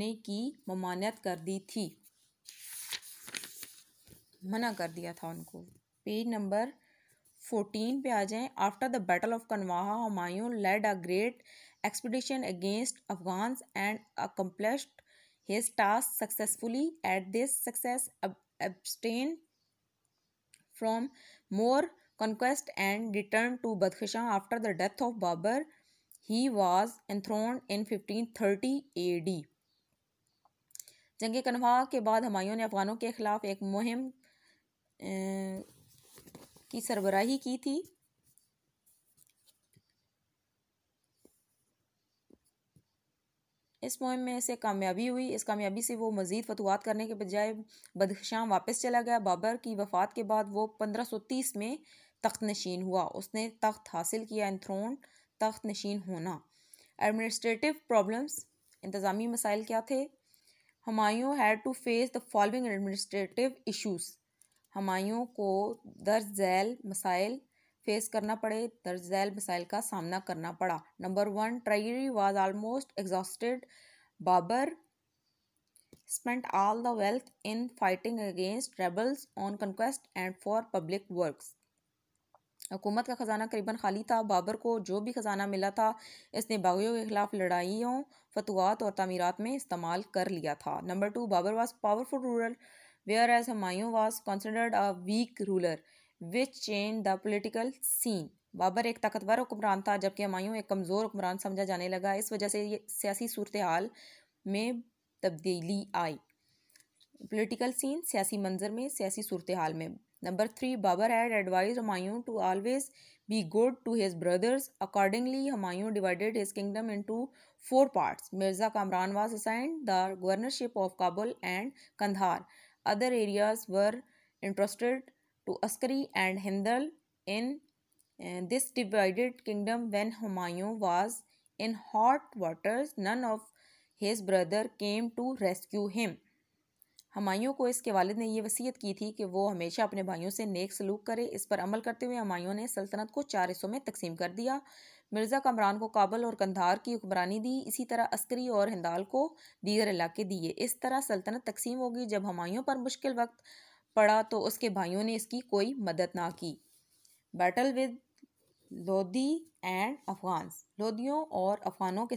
करने की ममानियत कर दी थी मना कर दिया था उनको पेज नंबर फोर्टीन पे आ जाए after the battle of Kanwaha Humayun led a great expedition against Afghan and accomplished his task successfully at this success abstain from more conquest and return to Badakhshan after the death of Babur he was enthroned in fifteen thirty A D जंग कन्वा के बाद हमायों ने अफ़गानों के ख़िलाफ़ एक मुहिम की सरबराही की थी इस मुहिम में इसे कामयाबी हुई इस कामयाबी से वो मज़ीद फतवात करने के बजाय बदशाम वापस चला गया बाबर की वफ़ात के बाद वो 1530 में तख्त नशीन हुआ उसने तख्त हासिल किया एंथ्रोन थ्रोन तख्त नशीन होना एडमिनिस्ट्रेटिव प्रॉब्लम्स इंतज़ामी मसाइल क्या थे Humayun had to face the following administrative issues Humayun को दर्ज झैल मसाइल फेस करना पड़े दर्ज झैल मसाइल का सामना करना पड़ा number one treasury was almost exhausted Babur spent all the wealth in fighting against rebels on conquest and for public works हुकूमत का ख़जाना करीबन खाली था बाबर को जो भी ख़जाना मिला था इसने बागियों के ख़िलाफ़ लड़ाइयों फतवात और तमीरत में इस्तेमाल कर लिया था number two Babur was powerful ruler whereas Humayun was considered a weak ruler which change the political scene Babur एक ताकतवर हुक्मरान था जबकि हमायूँ एक कमज़ोर हुक्मरान समझा जाने लगा इस वजह से ये सियासी सूरत हाल में तब्दीली आई पोलिटिकल सीन सियासी मंजर में सियासी सूरत हाल में Number three, Babar had advised Humayun to always be good to his brothers. Accordingly, Humayun divided his kingdom into four parts. Mirza Kamran was assigned the governorship of Kabul and Kandahar. Other areas were entrusted to Askari and Hindal. In eh, this divided kingdom, when Humayun was in hot waters, none of his brother came to rescue him. हमायों को इसके वालिद ने यह वसीयत की थी कि वो हमेशा अपने भाइयों से नेक सलूक करे इस पर अमल करते हुए हमायों ने सल्तनत को चार हिस्सों में तकसीम कर दिया मिर्ज़ा कमरान को काबल और कंधार की हुक्मरानी दी इसी तरह अस्करी और हिंदाल को दीगर इलाके दिए इस तरह सल्तनत तकसीम होगी जब हमायों पर मुश्किल वक्त पड़ा तो उसके भाइयों ने इसकी कोई मदद ना की battle with Lodhi and Afghan लोधियों और अफगानों के